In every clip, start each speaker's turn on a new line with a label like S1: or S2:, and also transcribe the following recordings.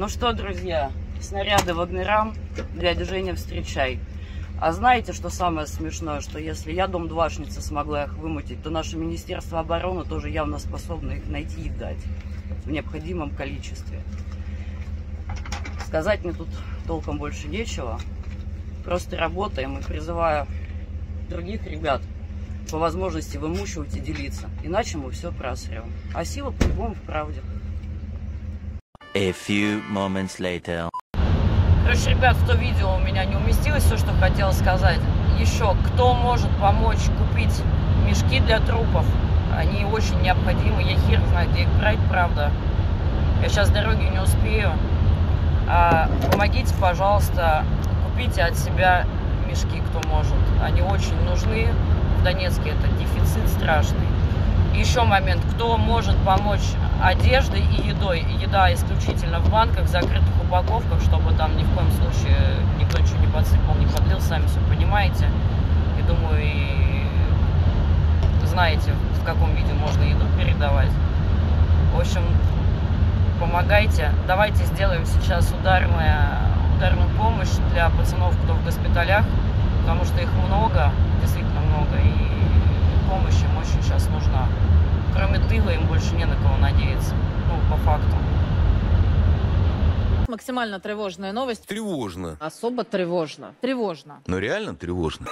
S1: Ну что, друзья, снаряды в Вагнерам, для движения встречай. А знаете, что самое смешное, что если я, дом Двашница, смогла их вымутить, то наше Министерство обороны тоже явно способно их найти и дать в необходимом количестве. Сказать мне тут толком больше нечего. Просто работаем и призываю других ребят по возможности вымучивать и делиться. Иначе мы все просрем. А сила по-любому в правде. A few moments later. Короче, ребят, в то видео у меня не уместилось все, что хотел сказать. Еще, кто может помочь купить мешки для трупов? Они очень необходимы. Я хер знаю, где их брать, правда. Я сейчас дороги не успею. А, помогите, пожалуйста, купите от себя мешки, кто может. Они очень нужны. В Донецке это дефицит страшный. Еще момент, кто может помочь одеждой и едой. Еда исключительно в банках, в закрытых упаковках, чтобы там ни в коем случае никто ничего не подсыпал, не подлил, сами все понимаете. И думаю, и знаете, в каком виде можно еду передавать. В общем, помогайте. Давайте сделаем сейчас ударное, ударную помощь для пацанов, кто в госпиталях, потому что их много, действительно надеяться, ну, по факту. Максимально тревожная новость. Тревожно. Особо тревожно. Тревожно.
S2: Но реально тревожно.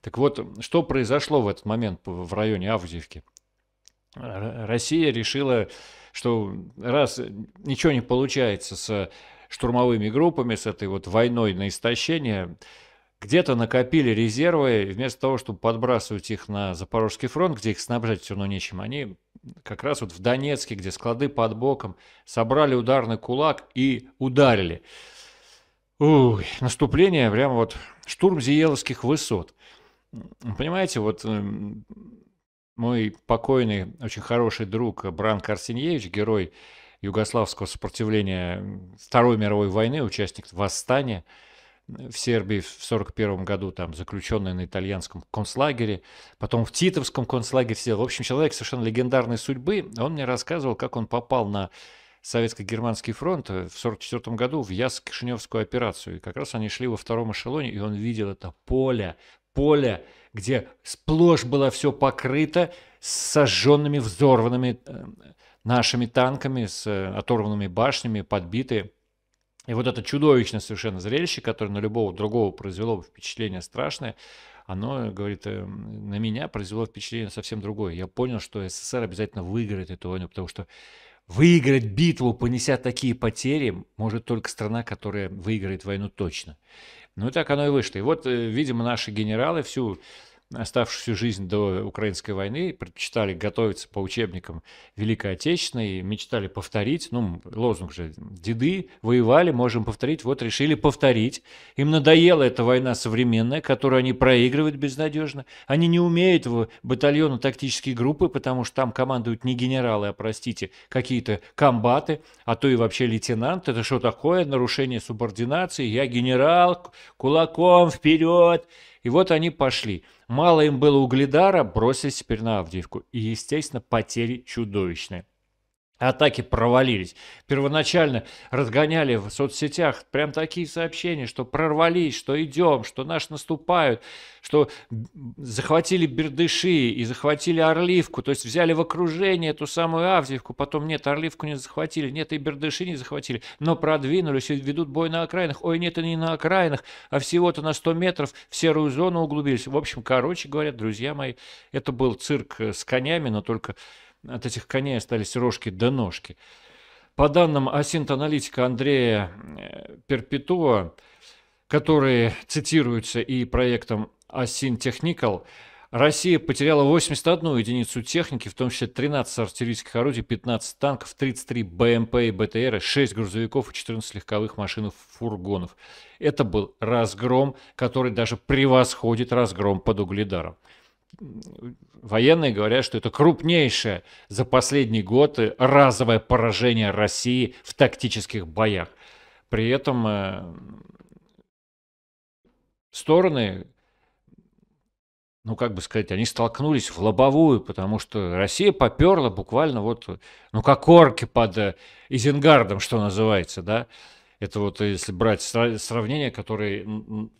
S2: Так вот, что произошло в этот момент в районе Авгузевки? Россия решила, что раз ничего не получается с штурмовыми группами, с этой вот войной на истощение, где-то накопили резервы, и вместо того, чтобы подбрасывать их на Запорожский фронт, где их снабжать все равно нечем, они как раз вот в Донецке, где склады под боком, собрали ударный кулак и ударили. Ух, наступление прямо вот штурм Зиеловских высот. Понимаете, вот эм, мой покойный, очень хороший друг Бран Карсиньевич, герой югославского сопротивления Второй мировой войны, участник восстания – Э, в Сербии в 1941 году, там, заключенный на итальянском концлагере, потом в Титовском концлагере сидел. В общем, человек совершенно легендарной судьбы. Он мне рассказывал, как он попал на Советско-Германский фронт э, в 1944 году в Яск-Кишиневскую операцию. И как раз они шли во втором эшелоне, и он видел это поле, поле, где сплошь было все покрыто сожженными, взорванными э, нашими танками с оторванными башнями, подбитые. И вот это чудовищное совершенно зрелище, которое на любого другого произвело бы впечатление страшное, оно, говорит, э, на меня произвело впечатление совсем другое. Я понял, что СССР обязательно выиграет эту войну, потому что выиграть битву, понеся такие потери, может только страна, которая выиграет войну точно. Ну и так оно и вышло. И вот, э, видимо, наши генералы всю оставшуюся жизнь до Украинской войны, предпочитали готовиться по учебникам Великой Отечественной, мечтали повторить, ну, лозунг же, деды воевали, можем повторить, вот решили повторить. Им надоела эта война современная, которую они проигрывают безнадежно. Они не умеют в батальону тактические группы, потому что там командуют не генералы, а, простите, какие-то комбаты, а то и вообще лейтенант. Это что такое? Нарушение субординации. Я генерал, кулаком вперед и вот они пошли. Мало им было угледара, бросились теперь на Авдеевку. И, естественно, потери чудовищные атаки провалились. Первоначально разгоняли в соцсетях прям такие сообщения, что прорвались, что идем, что наш наступают, что захватили Бердыши и захватили Орливку, то есть взяли в окружение эту самую Авдеевку, потом нет, Орливку не захватили, нет, и Бердыши не захватили, но продвинулись и ведут бой на окраинах. Ой, нет, они не на окраинах, а всего-то на 100 метров в серую зону углубились. В общем, короче говоря, друзья мои, это был цирк э, с конями, но только от этих коней остались рожки до ножки. По данным асинт-аналитика Андрея э, Перпетуа, которые цитируются и проектом Асин Technical, Россия потеряла 81 единицу техники, в том числе 13 артиллерийских орудий, 15 танков, 33 БМП и БТР, 6 грузовиков и 14 легковых машин и фургонов. Это был разгром, который даже превосходит разгром под Угледаром военные говорят, что это крупнейшее за последний год разовое поражение России в тактических боях. При этом э, стороны, ну как бы сказать, они столкнулись в лобовую, потому что Россия поперла буквально вот, ну как орки под э, Изенгардом, что называется, да, это вот э, если брать сравнение, которые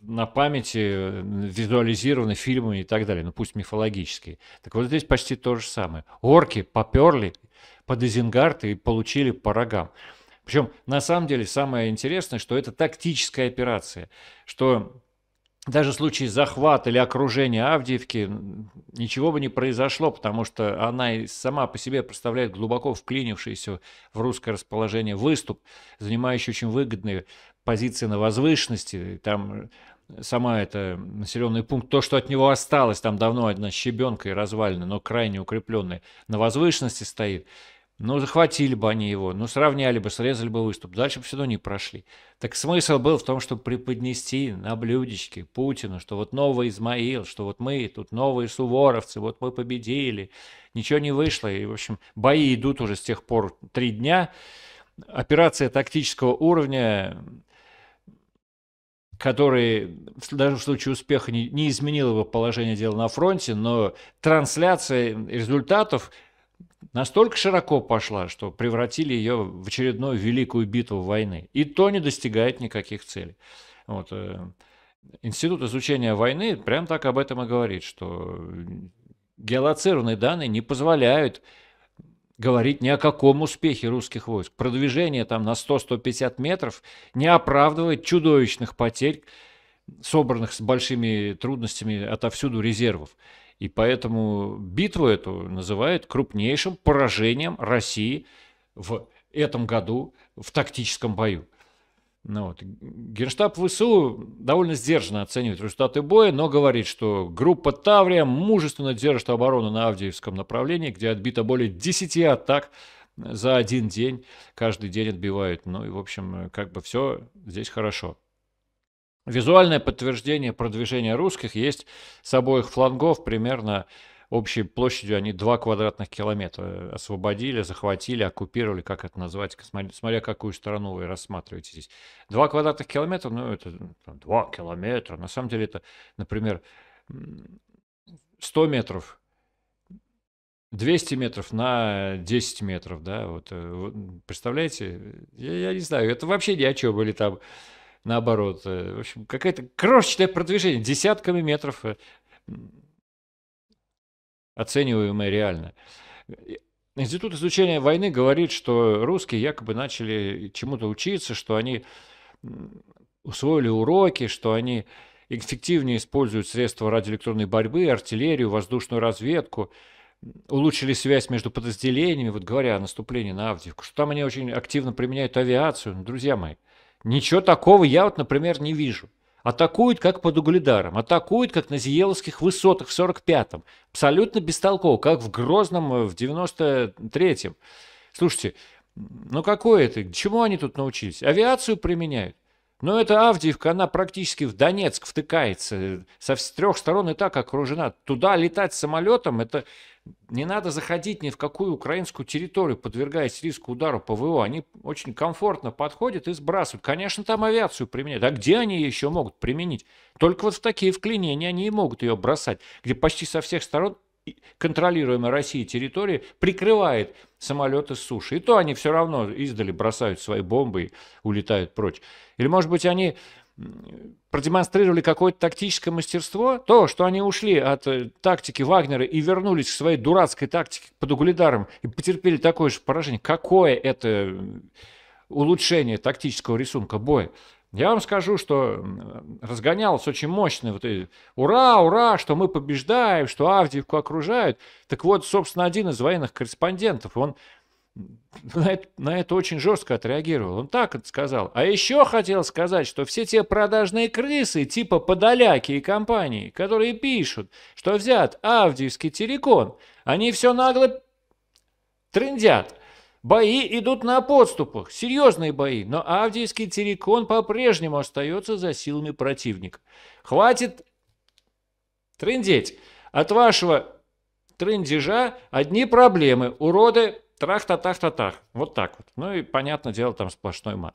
S2: на памяти визуализированы фильмами и так далее, ну пусть мифологические. Так вот здесь почти то же самое. Орки поперли под Изенгард и получили по рогам. Причем, на самом деле, самое интересное, что это тактическая операция, что даже в случае захвата или окружения Авдеевки ничего бы не произошло, потому что она и сама по себе представляет глубоко вклинившийся в русское расположение выступ, занимающий очень выгодные позиции на возвышенности. Там э, сама это населенный пункт, то, что от него осталось, там давно одна щебенка и развалина, но крайне укрепленная, на возвышенности стоит. Ну, захватили бы они его, ну, сравняли бы, срезали бы выступ, дальше бы все равно не прошли. Так смысл был в том, чтобы преподнести на блюдечке Путину, что вот новый Измаил, что вот мы, тут новые суворовцы, вот мы победили, ничего не вышло, и, в общем, бои идут уже с тех пор три дня, операция тактического уровня, который даже в случае успеха не, не изменил его положение дела на фронте, но трансляция результатов – настолько широко пошла, что превратили ее в очередную великую битву войны. И то не достигает никаких целей. Вот. Э, Институт изучения войны прям так об этом и говорит, что э, геолоцированные данные не позволяют говорить ни о каком успехе русских войск. Продвижение там на 100-150 метров не оправдывает чудовищных потерь, собранных с большими трудностями отовсюду резервов. И поэтому битву эту называют крупнейшим поражением России в этом году в тактическом бою. Ну, вот. Генштаб ВСУ довольно сдержанно оценивает результаты боя, но говорит, что группа Таврия мужественно держит оборону на Авдеевском направлении, где отбито более 10 атак за один день. Каждый день отбивают. Ну и, в общем, как бы все здесь хорошо. Визуальное подтверждение продвижения русских есть с обоих флангов примерно общей площадью они 2 квадратных километра освободили, захватили, оккупировали, как это назвать, смотря какую сторону вы рассматриваете здесь. 2 квадратных километра, ну это 2 километра, на самом деле это, например, 100 метров 200 метров на 10 метров, да, э, вот, представляете, я, я не знаю, это вообще ни о чем были там наоборот. Э, в общем, какое-то крошечное продвижение, десятками метров э, оцениваемое реально. Э, Институт изучения войны говорит, что русские якобы начали чему-то учиться, что они усвоили уроки, что они эффективнее используют средства радиоэлектронной борьбы, артиллерию, воздушную разведку, улучшили связь между подразделениями, вот говоря о наступлении на Авдиевку, что там они очень активно применяют авиацию. Ну, друзья мои, Ничего такого я вот, например, не вижу. Атакуют, как под Угледаром, атакуют, как на Зиеловских высотах в 45-м, абсолютно бестолково, как в Грозном э, в 93-м. Слушайте, ну какое это, чему они тут научились? Авиацию применяют. Но ну, эта Авдиевка, она практически в Донецк втыкается, э, со с трех сторон и так окружена. Туда летать самолетом, это не надо заходить ни в какую украинскую территорию, подвергаясь риску удара ПВО. Они очень комфортно подходят и сбрасывают. Конечно, там авиацию применяют. А где они ее еще могут применить? Только вот в такие вклинения они и могут ее бросать, где почти со всех сторон контролируемая Россией территория прикрывает самолеты с суши. И то они все равно издали бросают свои бомбы и улетают прочь. Или, может быть, они продемонстрировали какое-то тактическое мастерство, то, что они ушли от э, тактики Вагнера и вернулись к своей дурацкой тактике под угледаром и потерпели такое же поражение, какое это э, улучшение тактического рисунка боя? Я вам скажу, что разгонялось очень мощно. Вот, ура, ура, что мы побеждаем, что Авдеевку окружают. Так вот, собственно, один из военных корреспондентов, он на это, на это очень жестко отреагировал. Он так это сказал. А еще хотел сказать, что все те продажные крысы, типа Подоляки и компании, которые пишут, что взят Авдиевский телекон, они все нагло трындят. Бои идут на подступах, серьезные бои, но Авдиевский телекон по-прежнему остается за силами противника. Хватит трындеть. От вашего трындежа одни проблемы. Уроды Трах-та-тах-та-тах. Вот так вот. Ну и, понятное дело, там сплошной мат.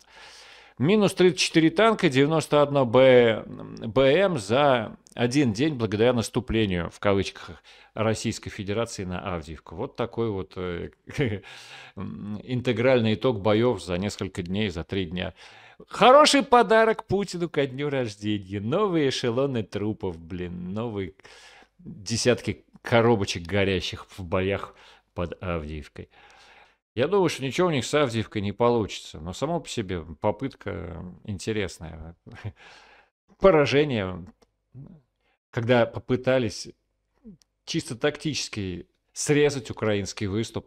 S2: Минус 34 танка, 91 Б... БМ за один день благодаря наступлению, в кавычках, Российской Федерации на Авдиевку. Вот такой вот э, интегральный итог боев за несколько дней, за три дня. Хороший подарок Путину ко дню рождения. Новые эшелоны трупов, блин, новые десятки коробочек горящих в боях под Авдиевкой. Я думаю, что ничего у них с Авдеевкой не получится, но само по себе попытка интересная. Поражение, когда попытались чисто тактически срезать украинский выступ,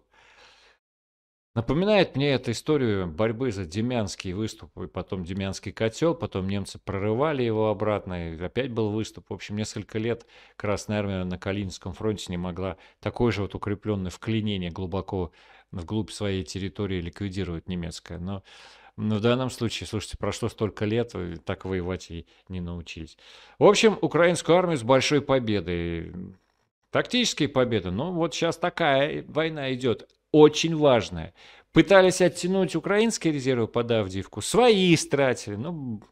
S2: Напоминает мне эту историю борьбы за Демянский выступ, и потом Демянский котел, потом немцы прорывали его обратно, и опять был выступ. В общем, несколько лет Красная Армия на Калининском фронте не могла такое же вот укрепленное вклинение глубоко вглубь своей территории ликвидирует немецкое. Но, но в данном случае, слушайте, прошло столько лет, так воевать и не научились. В общем, украинскую армию с большой победой. Тактические победы. Ну, вот сейчас такая война идет. Очень важная. Пытались оттянуть украинские резервы под Авдиевку. Свои истратили, Ну,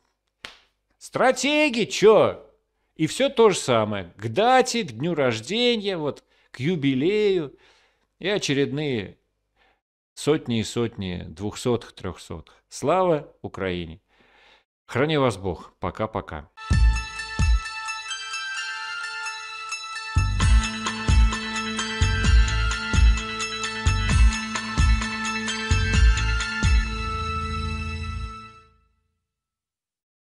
S2: стратеги, чё? И все то же самое. К дате, к дню рождения, вот к юбилею и очередные сотни и сотни двухсотых, трехсотых. Слава Украине! Храни вас Бог. Пока-пока.